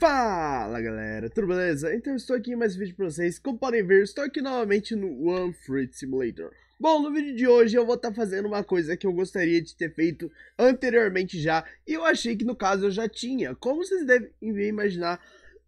Fala galera, tudo beleza? Então estou aqui em mais um vídeo para vocês, como podem ver, estou aqui novamente no One Fruit Simulator. Bom, no vídeo de hoje eu vou estar tá fazendo uma coisa que eu gostaria de ter feito anteriormente já, e eu achei que no caso eu já tinha. Como vocês devem imaginar,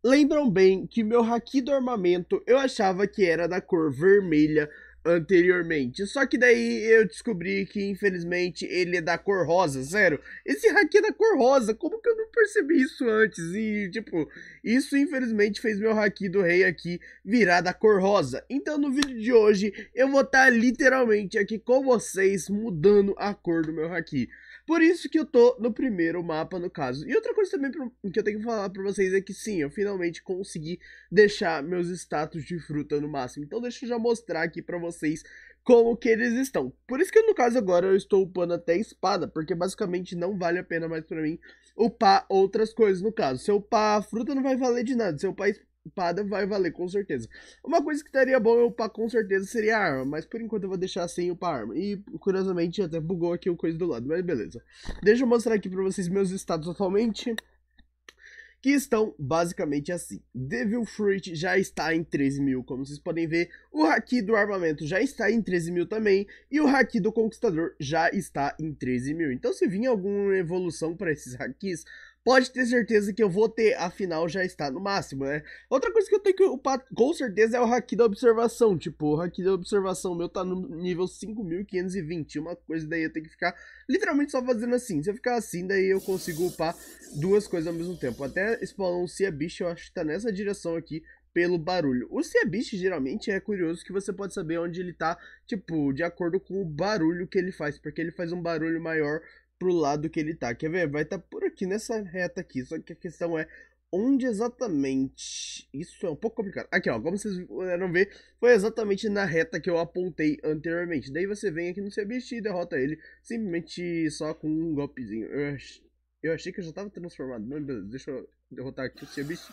lembram bem que meu haki do armamento eu achava que era da cor vermelha, anteriormente. Só que daí eu descobri que, infelizmente, ele é da cor rosa, sério. Esse hack é da cor rosa, como que eu não percebi isso antes? E, tipo, isso, infelizmente, fez meu haki do rei aqui virar da cor rosa. Então, no vídeo de hoje, eu vou estar tá, literalmente aqui com vocês mudando a cor do meu haki. Por isso que eu tô no primeiro mapa, no caso. E outra coisa também que eu tenho que falar pra vocês é que sim, eu finalmente consegui deixar meus status de fruta no máximo. Então deixa eu já mostrar aqui pra vocês como que eles estão. Por isso que no caso agora eu estou upando até espada, porque basicamente não vale a pena mais pra mim upar outras coisas no caso. Se eu upar fruta não vai valer de nada, se eu upar espada vai valer com certeza. Uma coisa que estaria bom eu é upar com certeza seria a arma, mas por enquanto eu vou deixar sem upar a arma. E curiosamente até bugou aqui o coisa do lado, mas beleza. Deixa eu mostrar aqui pra vocês meus status atualmente. Que estão basicamente assim. Devil Fruit já está em 13 mil, como vocês podem ver. O Haki do armamento já está em 13 mil também. E o Haki do Conquistador já está em 13 mil. Então se vir alguma evolução para esses Hakis, pode ter certeza que eu vou ter, afinal já está no máximo, né? Outra coisa que eu tenho que upar com certeza é o haki da observação, tipo, o haki da observação meu tá no nível 5520, uma coisa daí eu tenho que ficar literalmente só fazendo assim, se eu ficar assim daí eu consigo upar duas coisas ao mesmo tempo, até spawnar um Cia Bicho, eu acho que tá nessa direção aqui, pelo barulho. O cia bicho geralmente é curioso que você pode saber onde ele tá, tipo, de acordo com o barulho que ele faz, porque ele faz um barulho maior pro lado que ele tá. Quer ver? Vai estar tá por aqui nessa reta aqui. Só que a questão é onde exatamente. Isso é um pouco complicado. Aqui, ó, como vocês puderam ver, foi exatamente na reta que eu apontei anteriormente. Daí você vem aqui no seu bicho e derrota ele simplesmente só com um golpezinho. Eu, ach... eu achei que eu já tava transformado, mas beleza, deixa eu derrotar aqui o seu bicho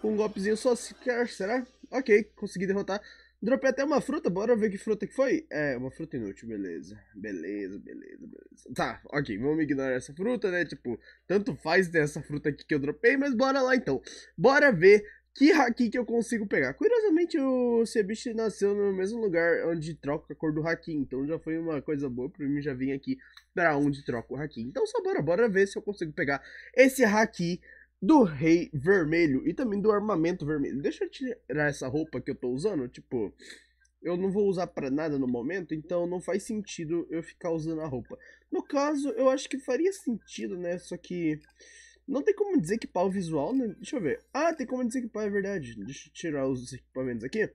com um golpezinho só se quer, será? Ok, consegui derrotar. Dropei até uma fruta, bora ver que fruta que foi. É, uma fruta inútil, beleza. Beleza, beleza, beleza. Tá, ok, vamos ignorar essa fruta, né? Tipo, tanto faz ter essa fruta aqui que eu dropei, mas bora lá então. Bora ver que haki que eu consigo pegar. Curiosamente, o Cebiche nasceu no mesmo lugar onde troca a cor do haki, então já foi uma coisa boa pra mim já vim aqui pra onde troca o haki. Então só bora, bora ver se eu consigo pegar esse haki do rei vermelho e também do armamento vermelho. Deixa eu tirar essa roupa que eu tô usando, tipo, eu não vou usar para nada no momento, então não faz sentido eu ficar usando a roupa. No caso, eu acho que faria sentido, né? Só que não tem como dizer que o visual, né? Deixa eu ver. Ah, tem como dizer pau é verdade. Deixa eu tirar os equipamentos aqui.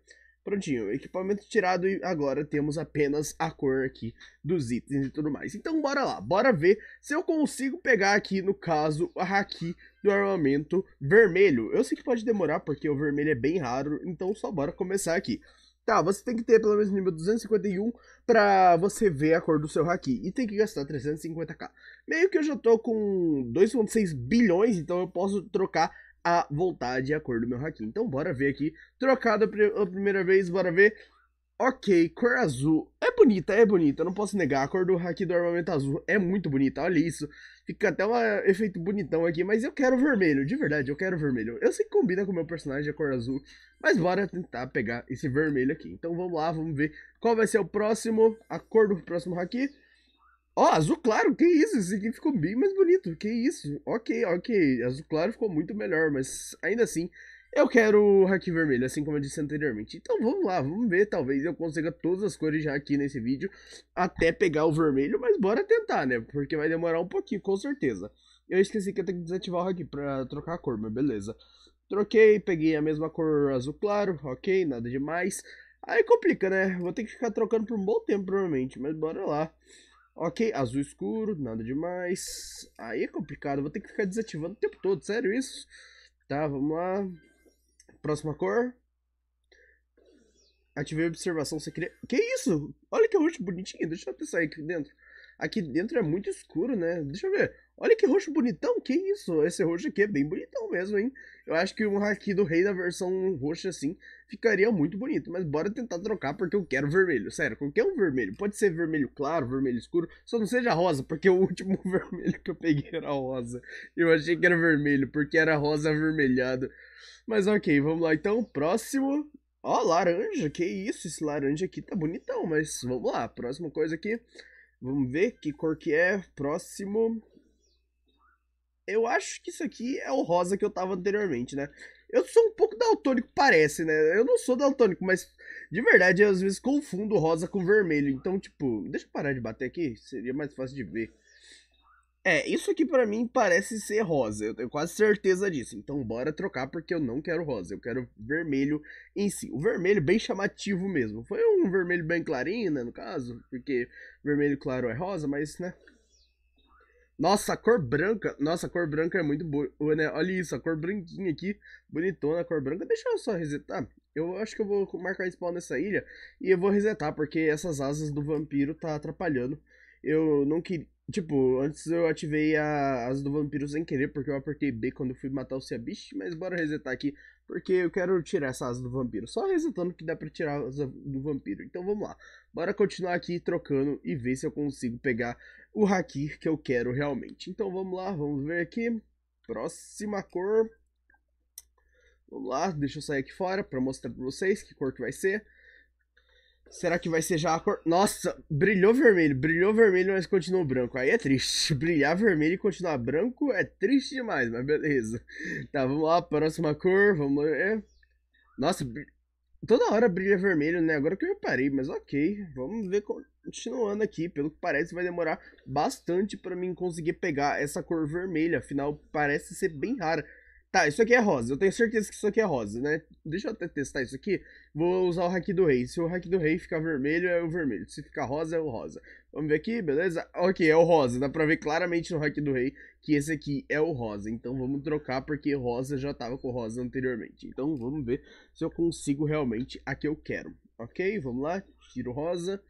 Prontinho, equipamento tirado e agora temos apenas a cor aqui dos itens e tudo mais. Então bora lá, bora ver se eu consigo pegar aqui, no caso, a Haki do armamento vermelho. Eu sei que pode demorar porque o vermelho é bem raro, então só bora começar aqui. Tá, você tem que ter pelo menos nível 251 pra você ver a cor do seu haki. E tem que gastar 350k. Meio que eu já tô com 2.6 bilhões, então eu posso trocar a vontade e a cor do meu haki. Então bora ver aqui, trocado a primeira vez, bora ver. Ok, cor azul. É bonita, é bonita, eu não posso negar. A cor do Haki do armamento azul é muito bonita, olha isso. Fica até um efeito bonitão aqui, mas eu quero vermelho, de verdade, eu quero vermelho. Eu sei que combina com o meu personagem a cor azul, mas bora tentar pegar esse vermelho aqui. Então vamos lá, vamos ver qual vai ser o próximo, a cor do próximo Haki. Ó, oh, azul claro, que isso? Esse aqui ficou bem mais bonito, que isso? Ok, ok, azul claro ficou muito melhor, mas ainda assim, eu quero hack vermelho, assim como eu disse anteriormente. Então vamos lá, vamos ver, talvez eu consiga todas as cores já aqui nesse vídeo, até pegar o vermelho, mas bora tentar, né? Porque vai demorar um pouquinho, com certeza. Eu esqueci que eu tenho que desativar o hack pra trocar a cor, mas beleza. Troquei, peguei a mesma cor azul claro, ok, nada demais. Aí complica, né? Vou ter que ficar trocando por um bom tempo, provavelmente, mas bora lá. Ok, azul escuro, nada demais. Aí é complicado, vou ter que ficar desativando o tempo todo, sério isso? Tá, vamos lá. Próxima cor. Ativei a observação secreta. Que isso? Olha que roxo é bonitinho, deixa eu pensar aqui dentro. Aqui dentro é muito escuro, né? Deixa eu ver. Olha que roxo bonitão, que isso? Esse roxo aqui é bem bonitão mesmo, hein? Eu acho que um haki do rei da versão roxa, assim, ficaria muito bonito. Mas bora tentar trocar, porque eu quero vermelho. Sério, qualquer um vermelho. Pode ser vermelho claro, vermelho escuro. Só não seja rosa, porque o último vermelho que eu peguei era rosa. Eu achei que era vermelho, porque era rosa avermelhado. Mas ok, vamos lá então. Próximo. Ó, oh, laranja. Que isso, esse laranja aqui tá bonitão. Mas vamos lá, próxima coisa aqui. Vamos ver que cor que é. Próximo. Eu acho que isso aqui é o rosa que eu tava anteriormente, né? Eu sou um pouco daltônico, parece, né? Eu não sou daltônico, mas de verdade, eu às vezes confundo rosa com vermelho. Então, tipo, deixa eu parar de bater aqui, seria mais fácil de ver. É, isso aqui para mim parece ser rosa. Eu tenho quase certeza disso. Então bora trocar porque eu não quero rosa. Eu quero vermelho em si. O vermelho bem chamativo mesmo. Foi um vermelho bem clarinho, né, no caso, porque vermelho claro é rosa, mas né. Nossa, a cor branca. Nossa, a cor branca é muito boa, né? Olha isso, a cor branquinha aqui, bonitona a cor branca. Deixa eu só resetar. Eu acho que eu vou marcar spawn nessa ilha e eu vou resetar porque essas asas do vampiro tá atrapalhando. Eu não queria Tipo, antes eu ativei a asa do vampiro sem querer, porque eu apertei B quando eu fui matar o Seabish, mas bora resetar aqui, porque eu quero tirar essa asa do vampiro. Só resetando que dá pra tirar a asa do vampiro. Então vamos lá. Bora continuar aqui trocando e ver se eu consigo pegar o haki que eu quero realmente. Então vamos lá, vamos ver aqui. Próxima cor. Vamos lá, deixa eu sair aqui fora pra mostrar pra vocês que cor que vai ser. Será que vai ser já a cor. Nossa, brilhou vermelho, brilhou vermelho, mas continuou branco. Aí é triste. Brilhar vermelho e continuar branco é triste demais, mas beleza. Tá, vamos lá, próxima cor, vamos ver. É. Nossa, toda hora brilha vermelho, né? Agora que eu reparei, mas ok. Vamos ver, continuando aqui. Pelo que parece, vai demorar bastante para mim conseguir pegar essa cor vermelha. Afinal, parece ser bem rara. Tá, isso aqui é rosa. Eu tenho certeza que isso aqui é rosa, né? Deixa eu até testar isso aqui. Vou usar o hack do rei. Se o hack do rei ficar vermelho, é o vermelho. Se ficar rosa, é o rosa. Vamos ver aqui, beleza? Ok, é o rosa. Dá pra ver claramente no hack do rei que esse aqui é o rosa. Então vamos trocar porque rosa já tava com rosa anteriormente. Então vamos ver se eu consigo realmente a que eu quero. Ok, vamos lá. Tiro rosa.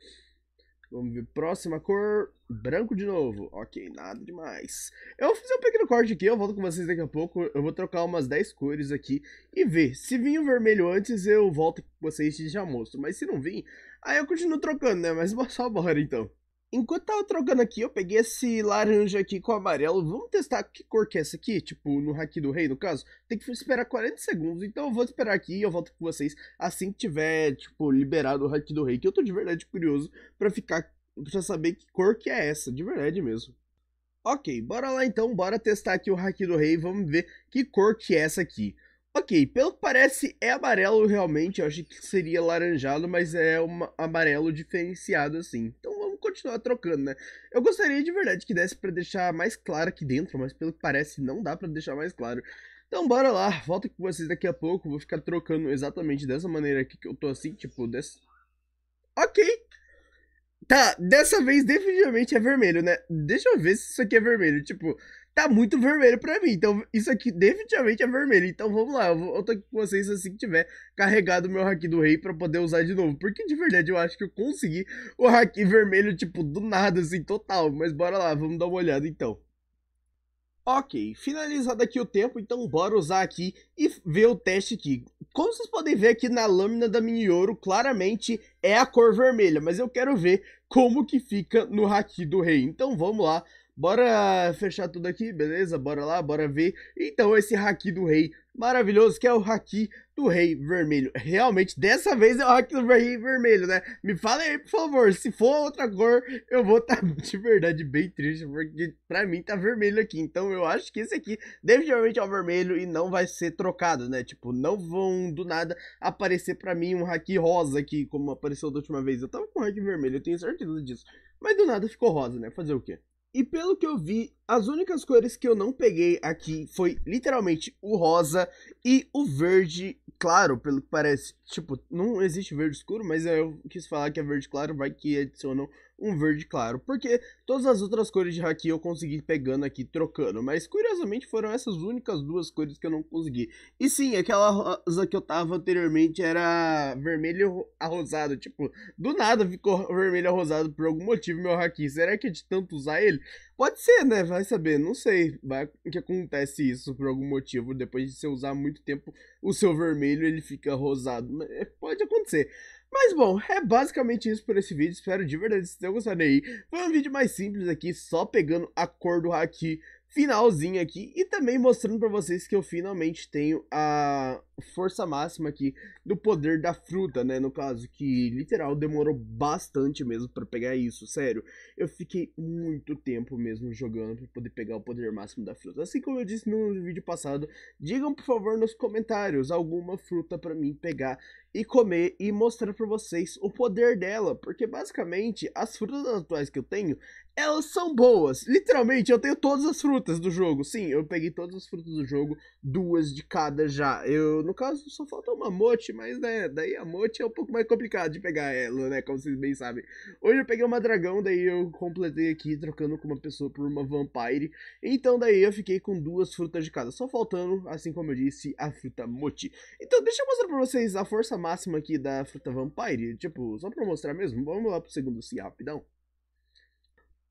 Vamos ver, próxima cor, branco de novo. Ok, nada demais. Eu vou fazer um pequeno corte aqui, eu volto com vocês daqui a pouco. Eu vou trocar umas 10 cores aqui e ver. Se vir o vermelho antes, eu volto com vocês e já mostro. Mas se não vir, aí eu continuo trocando, né? Mas só bora então. Enquanto tava trocando aqui, eu peguei esse laranja aqui com amarelo. Vamos testar que cor que é essa aqui? Tipo, no hack do rei, no caso. Tem que esperar 40 segundos. Então eu vou esperar aqui e eu volto com vocês assim que tiver, tipo, liberado o hack do rei. Que eu tô de verdade curioso pra ficar. pra saber que cor que é essa. De verdade mesmo. Ok, bora lá então. Bora testar aqui o hack do rei. Vamos ver que cor que é essa aqui. Ok, pelo que parece é amarelo realmente, eu achei que seria laranjado, mas é um amarelo diferenciado assim. Então vamos continuar trocando, né? Eu gostaria de verdade que desse para deixar mais claro aqui dentro, mas pelo que parece não dá para deixar mais claro. Então bora lá, volto com vocês daqui a pouco, vou ficar trocando exatamente dessa maneira aqui que eu tô assim, tipo, dessa... Ok, Tá, dessa vez definitivamente é vermelho, né? Deixa eu ver se isso aqui é vermelho. Tipo, tá muito vermelho pra mim. Então, isso aqui definitivamente é vermelho. Então, vamos lá. Eu, vou, eu tô aqui com vocês assim que tiver carregado o meu haki do rei pra poder usar de novo. Porque, de verdade, eu acho que eu consegui o haki vermelho, tipo, do nada, assim, total. Mas bora lá, vamos dar uma olhada então. Ok, finalizado aqui o tempo, então bora usar aqui e ver o teste aqui. Como vocês podem ver aqui na lâmina da mini ouro, claramente é a cor vermelha, mas eu quero ver como que fica no Haki do Rei. Então vamos lá, Bora fechar tudo aqui, beleza? Bora lá, bora ver. Então, esse haki do rei maravilhoso, que é o haki do rei vermelho. Realmente, dessa vez é o haki do rei vermelho, né? Me fala aí, por favor, se for outra cor, eu vou estar tá, de verdade bem triste, porque pra mim tá vermelho aqui. Então, eu acho que esse aqui definitivamente é o vermelho e não vai ser trocado, né? Tipo, não vão do nada aparecer pra mim um haki rosa aqui, como apareceu da última vez. Eu tava com o haki vermelho, eu tenho certeza disso. Mas do nada ficou rosa, né? Fazer o quê? E pelo que eu vi, as únicas cores que eu não peguei aqui foi literalmente o rosa e o verde claro, pelo que parece, tipo, não existe verde escuro, mas eu quis falar que é verde claro, vai que adicionam um verde claro. Porque todas as outras cores de haki eu consegui pegando aqui, trocando. Mas curiosamente foram essas únicas duas cores que eu não consegui. E sim, aquela rosa que eu tava anteriormente era vermelho arrosado. Tipo, do nada ficou vermelho arrosado por algum motivo meu haki. Será que é de tanto usar ele? Pode ser, né? Vai saber, não sei. Vai que acontece isso por algum motivo. Depois de você usar muito tempo o seu vermelho, ele fica rosado. É, pode acontecer. Mas bom, é basicamente isso por esse vídeo. Espero de verdade que vocês tenham gostado aí. Foi um vídeo mais simples aqui, só pegando a cor do haki finalzinho aqui. E também mostrando pra vocês que eu finalmente tenho a, força máxima aqui do poder da fruta, né? No caso, que literal demorou bastante mesmo para pegar isso, sério. Eu fiquei muito tempo mesmo jogando para poder pegar o poder máximo da fruta. Assim como eu disse no vídeo passado, digam por favor nos comentários alguma fruta para mim pegar e comer e mostrar para vocês o poder dela, porque basicamente as frutas atuais que eu tenho, elas são boas. Literalmente, eu tenho todas as frutas do jogo. Sim, eu peguei todas as frutas do jogo, duas de cada já. Eu no caso, só falta uma mote, mas né, daí a mote é um pouco mais complicado de pegar ela, né? Como vocês bem sabem. Hoje eu peguei uma dragão, daí eu completei aqui trocando com uma pessoa por uma vampire. Então daí eu fiquei com duas frutas de cada, só faltando, assim como eu disse, a fruta mote. Então deixa eu mostrar pra vocês a força máxima aqui da fruta vampire, tipo, só pra mostrar mesmo. Vamos lá pro segundo C assim, rapidão.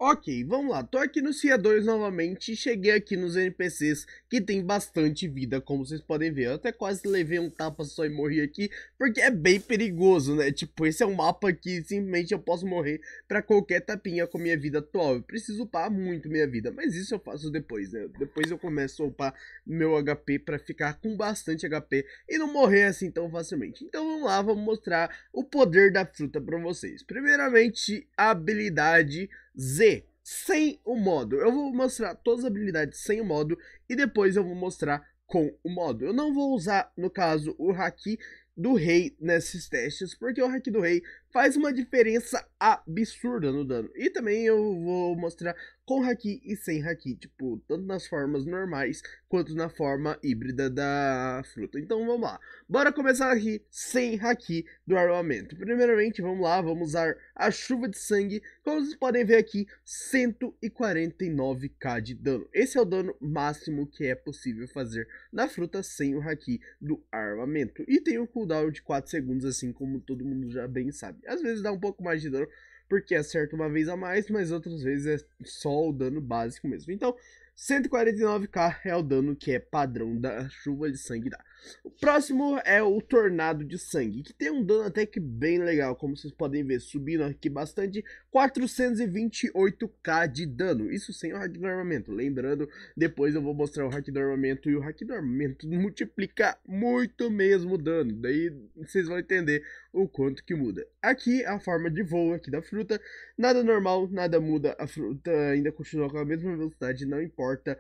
Ok, vamos lá, tô aqui no Cia 2 novamente e cheguei aqui nos NPCs que tem bastante vida, como vocês podem ver. Eu até quase levei um tapa só e morri aqui, porque é bem perigoso, né? Tipo, esse é um mapa que simplesmente eu posso morrer pra qualquer tapinha com minha vida atual. Eu preciso upar muito minha vida, mas isso eu faço depois, né? Depois eu começo a upar meu HP pra ficar com bastante HP e não morrer assim tão facilmente. Então vamos lá, vamos mostrar o poder da fruta pra vocês. Primeiramente, a habilidade Z, sem o modo. Eu vou mostrar todas as habilidades sem o modo e depois eu vou mostrar com o modo. Eu não vou usar, no caso, o Haki do Rei nesses testes, porque o Haki do Rei faz uma diferença absurda no dano. E também eu vou mostrar com haki e sem haki, tipo, tanto nas formas normais quanto na forma híbrida da fruta. Então vamos lá, bora começar aqui sem haki do armamento. Primeiramente, vamos lá, vamos usar a chuva de sangue, como vocês podem ver aqui, 149k de dano. Esse é o dano máximo que é possível fazer na fruta sem o haki do armamento. E tem um cooldown de 4 segundos, assim como todo mundo já bem sabe. Às vezes dá um pouco mais de dano, porque acerta uma vez a mais, mas outras vezes é só o dano básico mesmo. Então, 149k é o dano que é padrão da chuva de sangue da o próximo é o Tornado de Sangue, que tem um dano até que bem legal, como vocês podem ver, subindo aqui bastante, 428k de dano, isso sem o hack do armamento, lembrando, depois eu vou mostrar o hack do armamento, e o hack do armamento multiplica muito mesmo o dano, daí vocês vão entender o quanto que muda. Aqui, é a forma de voo aqui da fruta, nada normal, nada muda, a fruta ainda continua com a mesma velocidade, não importa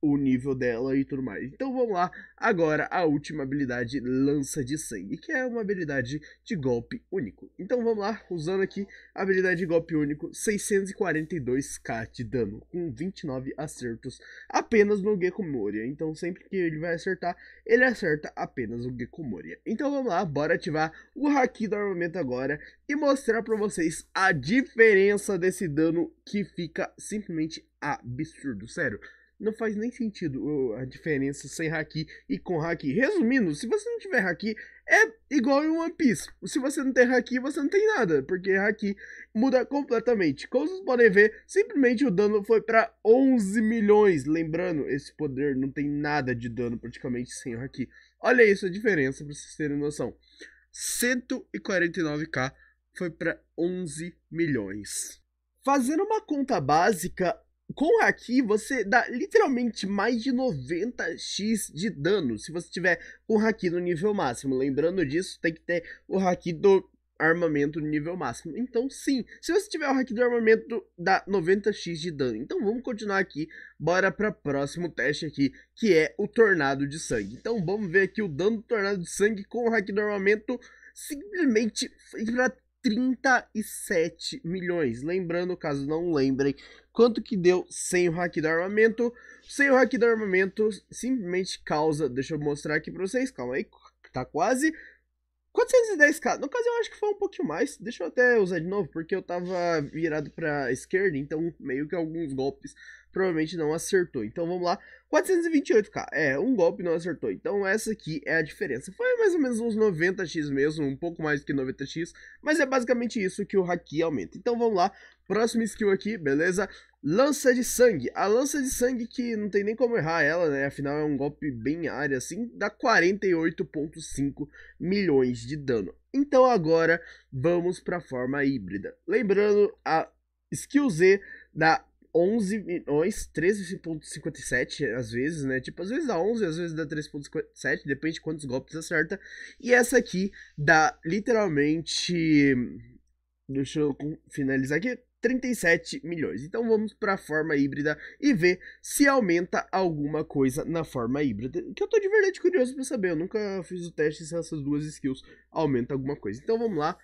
o nível dela e tudo mais. Então vamos lá, agora a última habilidade Lança de Sangue, que é uma habilidade de golpe único. Então vamos lá, usando aqui a habilidade de golpe único, 642k de dano, com 29 acertos apenas no Gekumoria. Então sempre que ele vai acertar, ele acerta apenas o Gekumoria. Então vamos lá, bora ativar o Haki do armamento agora e mostrar para vocês a diferença desse dano que fica simplesmente absurdo, sério não faz nem sentido a diferença sem haki e com haki. Resumindo, se você não tiver haki, é igual em One Piece. Se você não tem haki, você não tem nada, porque haki muda completamente. Como vocês podem ver, simplesmente o dano foi para 11 milhões. Lembrando, esse poder não tem nada de dano praticamente sem o haki. Olha isso a diferença para vocês terem noção. 149k foi para 11 milhões. Fazendo uma conta básica, com Haki, você dá literalmente mais de 90x de dano se você tiver o Haki no nível máximo. Lembrando disso, tem que ter o Haki do armamento no nível máximo. Então, sim, se você tiver o haki do armamento, dá 90x de dano. Então, vamos continuar aqui. Bora para próximo teste aqui, que é o Tornado de Sangue. Então, vamos ver aqui o dano do Tornado de Sangue com o haki do armamento. Simplesmente para 37 milhões. Lembrando, caso não lembrem, quanto que deu sem o hack do armamento. Sem o hack do armamento, simplesmente causa, deixa eu mostrar aqui pra vocês, calma aí, tá quase 410k. No caso, eu acho que foi um pouquinho mais. Deixa eu até usar de novo, porque eu tava virado pra esquerda, então meio que alguns golpes provavelmente não acertou. Então vamos lá, 428k, é, um golpe não acertou. Então essa aqui é a diferença. Foi mais ou menos uns 90x mesmo, um pouco mais do que 90x, mas é basicamente isso que o Haki aumenta. Então vamos lá, próximo skill aqui, beleza? Lança de sangue. A lança de sangue que não tem nem como errar ela, né? Afinal é um golpe bem área assim, dá 48.5 milhões de dano. Então agora vamos para a forma híbrida. Lembrando, a skill Z dá 11 milhões, 13.57 às vezes, né? Tipo, às vezes dá 11, às vezes dá 3.57, depende de quantos golpes acerta. E essa aqui dá literalmente. Deixa eu finalizar aqui. 37 milhões. Então vamos para a forma híbrida e ver se aumenta alguma coisa na forma híbrida. Que eu tô de verdade curioso para saber. Eu nunca fiz o teste se essas duas skills aumentam alguma coisa. Então vamos lá.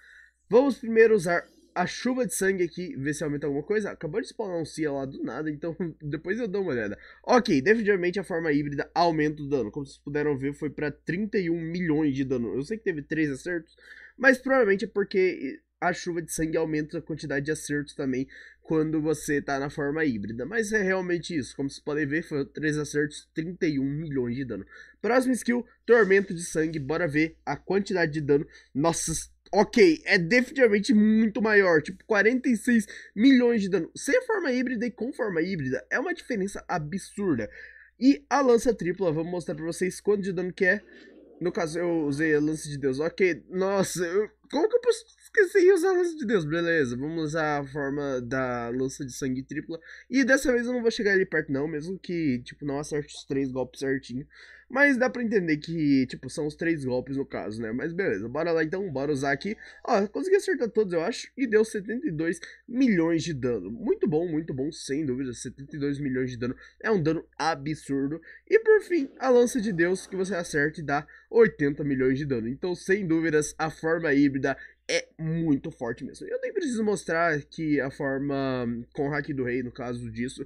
Vamos primeiro usar a chuva de sangue aqui, ver se aumenta alguma coisa. Acabou de spawnar um Cia lá do nada, então depois eu dou uma olhada. Ok, definitivamente a forma híbrida aumenta o dano. Como vocês puderam ver, foi para 31 milhões de dano. Eu sei que teve 3 acertos, mas provavelmente é porque a chuva de sangue aumenta a quantidade de acertos também quando você tá na forma híbrida. Mas é realmente isso. Como vocês podem ver, foi 3 acertos, 31 milhões de dano. Próximo skill, Tormento de Sangue. Bora ver a quantidade de dano. Nossa, Ok, é definitivamente muito maior, tipo 46 milhões de dano. Sem forma híbrida e com forma híbrida, é uma diferença absurda. E a lança tripla, vamos mostrar pra vocês quanto de dano que é. No caso, eu usei a lança de Deus, ok. Nossa, eu... como que eu posso esquecer de usar a lança de Deus? Beleza, vamos usar a forma da lança de sangue tripla. E dessa vez eu não vou chegar ali perto não, mesmo que, tipo, não acerte os três golpes certinho. Mas dá pra entender que, tipo, são os três golpes no caso, né? Mas beleza, bora lá então, bora usar aqui. Ó, consegui acertar todos, eu acho, e deu 72 milhões de dano. Muito bom, muito bom, sem dúvida. 72 milhões de dano é um dano absurdo. E por fim, a lança de Deus, que você acerta e dá 80 milhões de dano. Então, sem dúvidas, a forma híbrida é muito forte mesmo. Eu nem preciso mostrar que a forma hum, com hack do rei, no caso disso,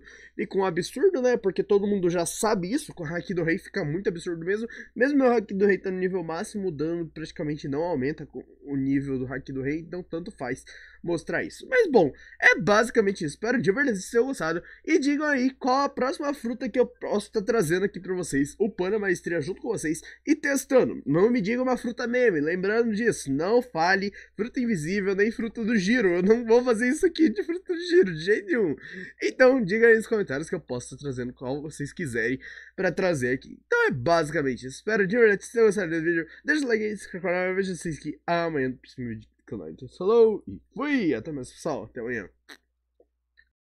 com um absurdo, né? Porque todo mundo já sabe isso, com hack do rei fica muito absurdo mesmo. Mesmo meu hack do rei tá no nível máximo, o dano praticamente não aumenta com o nível do hack do rei, então tanto faz mostrar isso. Mas bom, é basicamente isso. Espero de verdade ter gostado. E digam aí qual a próxima fruta que eu posso estar tá trazendo aqui para vocês, o Pana Maestria junto com vocês e testando. Não me diga uma fruta meme, lembrando disso, não fale fruta invisível nem fruta do giro. Eu não vou fazer isso aqui de fruta do giro, de jeito nenhum. Então, diga aí nos comentários que eu posso estar tá trazendo qual vocês quiserem para trazer aqui. Então é basicamente isso. Espero de verdade tenham gostado desse vídeo. Deixa o like aí, se inscreve no canal. Eu vejo vocês aqui amanhã no próximo vídeo canal. Então, falou e fui! Até mais, pessoal. Até amanhã.